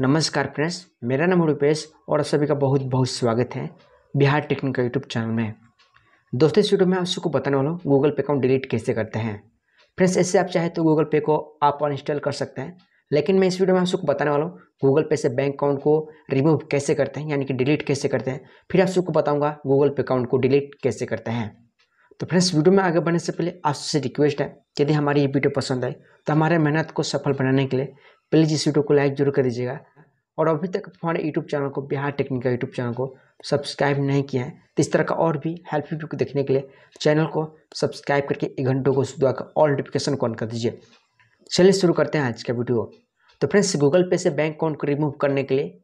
नमस्कार फ्रेंड्स मेरा नाम रूपेश और आप सभी का बहुत बहुत स्वागत है बिहार टेक्निकल यूट्यूब चैनल में दोस्तों इस वीडियो में आप सबको बताने वाला हूँ गूगल पे अकाउंट डिलीट कैसे करते हैं फ्रेंड्स ऐसे आप चाहे तो गूगल पे को आप अनइंस्टॉल कर सकते हैं लेकिन मैं इस वीडियो में आप सबको बताने वाला हूँ गूगल पे से बैंक अकाउंट को रिमूव कैसे करते हैं यानी कि डिलीट कैसे करते हैं फिर आप सबको बताऊँगा गूगल पे अकाउंट को डिलीट कैसे करते हैं तो फ्रेंड्स वीडियो में आगे बढ़ने से पहले आपसे रिक्वेस्ट है यदि हमारी ये वीडियो पसंद आए तो हमारे मेहनत को सफल बनाने के लिए प्लीज़ इस वीडियो को लाइक जरूर कर दीजिएगा और अभी तक हमारे यूट्यूब चैनल को बिहार टेक्निकल यूट्यूब चैनल को सब्सक्राइब नहीं किया है तो इस तरह का और भी हेल्प वीडियो देखने के लिए चैनल को सब्सक्राइब करके एक घंटों को सुधा कर ऑल नोटिफिकेशन कॉन कर दीजिए चलिए शुरू करते हैं आज का वीडियो तो फ्रेंड्स गूगल पे से बैंक अकाउंट को रिमूव करने के लिए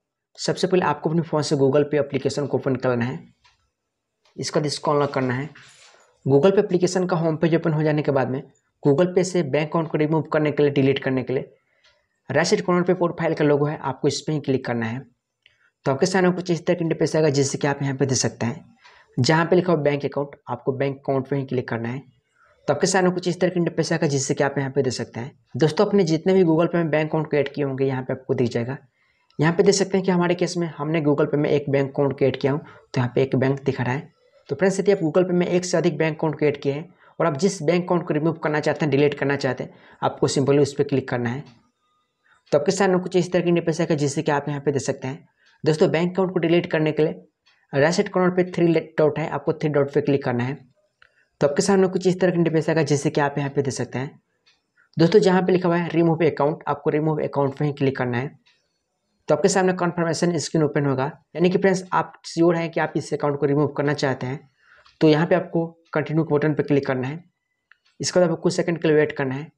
सबसे पहले आपको अपने फ़ोन से गूगल पे अप्लीकेशन को ओपन करना है इसका डिस्कॉल अनलॉक करना है गूगल पे अप्लीकेशन का होम पेज ओपन हो जाने के बाद में गूगल पे से बैंक अकाउंट को रिमूव करने के लिए डिलीट करने के लिए राइट कॉर्नर पे फाइल का लोगो है आपको इस पर ही क्लिक करना है तो आपके सामने कुछ इस तरह के इंटरफेस आएगा जिससे कि आप यहाँ पे दे सकते हैं जहाँ पे लिखा हो बैंक अकाउंट आपको बैंक अकाउंट पे ही क्लिक करना है तो आपके सामने कुछ इस तरह के इंटरफेस आएगा जिससे कि आप यहाँ पे दे सकते हैं दोस्तों अपने जितने भी गूगल पे में बैंक अकाउंट क्रिएट किए होंगे यहाँ पे आपको दिख जाएगा यहाँ पे देख सकते हैं कि हमारे केस में हमने गूगल पे में एक बैंक अकाउंट क्रिएट किया हूँ तो यहाँ पे एक बैंक दिख रहा है तो फ्रेंड्स यदि आप गूगल पे में एक से अधिक बैंक अकाउंट क्रिएट किए हैं और आप जिस बैंक अकाउंट को रिमूव करना चाहते हैं डिलीट करना चाहते हैं आपको सिंपली उस पर क्लिक करना है तो आपके सामने कुछ इस तरह की पैसा है जिससे कि आप यहाँ पे दे सकते हैं दोस्तों बैंक अकाउंट को डिलीट करने के लिए राइट अकाउंट पर पे थ्री डॉट है आपको थ्री डॉट पे क्लिक करना है तो आपके सामने कुछ इस तरह की पैसा आएगा जिससे कि आप यहाँ पे दे सकते हैं दोस्तों जहाँ पे लिखा हुआ है रिमूव अकाउंट आपको रिमूव अकाउंट पर ही क्लिक करना है तो आपके सामने कन्फर्मेशन स्क्रीन ओपन होगा यानी कि फ्रेंड्स आप श्योर हैं कि आप इस अकाउंट को रिमूव करना चाहते हैं तो यहाँ पे आपको कंटिन्यू बटन पर क्लिक करना है इसके बाद आपको कुछ सेकंड के लिए वेट करना है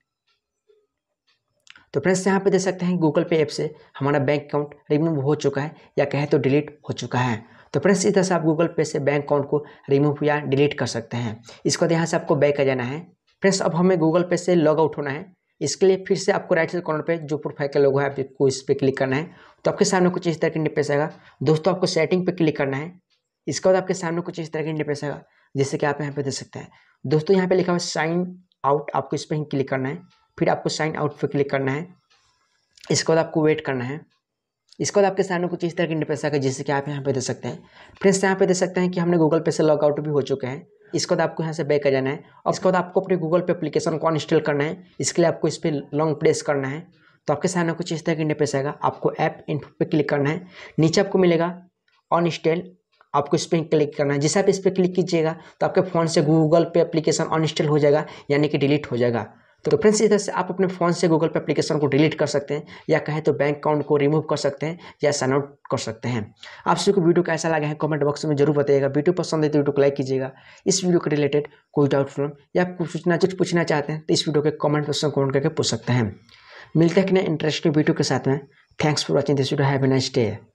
तो फ्रेंड्स यहाँ पे देख सकते हैं गूगल पे ऐप से हमारा बैंक अकाउंट रिमूव हो चुका है या कहें तो डिलीट हो चुका है तो फ्रेंड्स इस तरह से आप गूगल पे से बैंक अकाउंट को रिमूव या डिलीट कर सकते हैं इसको यहाँ से आपको बैक आ जाना है फ्रेंड्स अब हमें गूगल पे से लॉग आउट होना है इसके लिए फिर से आपको राइट साइड कॉर्नर पे जो प्रोफाइल का लोगो है आपको इस पर क्लिक करना है तो आपके सामने कुछ इस तरह के इंटरफेस आएगा दोस्तों आपको सेटिंग पे क्लिक करना है इसके बाद आपके सामने कुछ इस तरह के इंटरफेस आएगा जैसे कि आप यहाँ पे देख सकते हैं दोस्तों यहाँ पे लिखा हुआ साइन आउट आपको इस पर ही क्लिक करना है फिर आपको साइन आउट पर क्लिक करना है इसके बाद आपको वेट करना है इसके बाद आपके सामने कुछ इस तरह की इंटरफेस आएगा जिससे कि आप यहाँ पे दे सकते हैं फ्रेंड्स यहाँ पे दे सकते हैं कि हमने गूगल पे से लॉगआउट भी हो चुके हैं इसके बाद आपको यहाँ से बैक आ जाना है और इसके बाद आपको अपने गूगल पे एप्लीकेशन को इंस्टॉल करना है इसके लिए आपको इस पर लॉन्ग प्रेस करना है तो आपके सामने कुछ इस तरह की इंटरफेस आएगा आपको ऐप इन पर क्लिक करना है नीचे आपको मिलेगा ऑन आपको इस पर क्लिक करना है जैसे आप इस पर क्लिक कीजिएगा तो आपके फ़ोन से गूगल पे एप्लीकेशन अनस्टॉल हो जाएगा यानी कि डिलीट हो जाएगा तो फ्रेंड्स इधर से आप अपने फ़ोन से गूगल पे एप्लीकेशन को डिलीट कर सकते हैं या कहें तो बैंक अकाउंट को रिमूव कर सकते हैं या साइन आउट कर सकते हैं आप सभी को वीडियो कैसा लगा है कमेंट बॉक्स में जरूर बताइएगा वीडियो पसंद है तो वीडियो को लाइक कीजिएगा इस वीडियो के रिलेटेड कोई डाउट प्रॉब्लम या कुछ ना कुछ पूछना चाहते हैं तो इस वीडियो के कमेंट बॉक्स में कमेंट करके पूछ सकते हैं मिलते हैं कि इंटरेस्टिंग वीडियो के साथ में thanks for watching this video have a nice day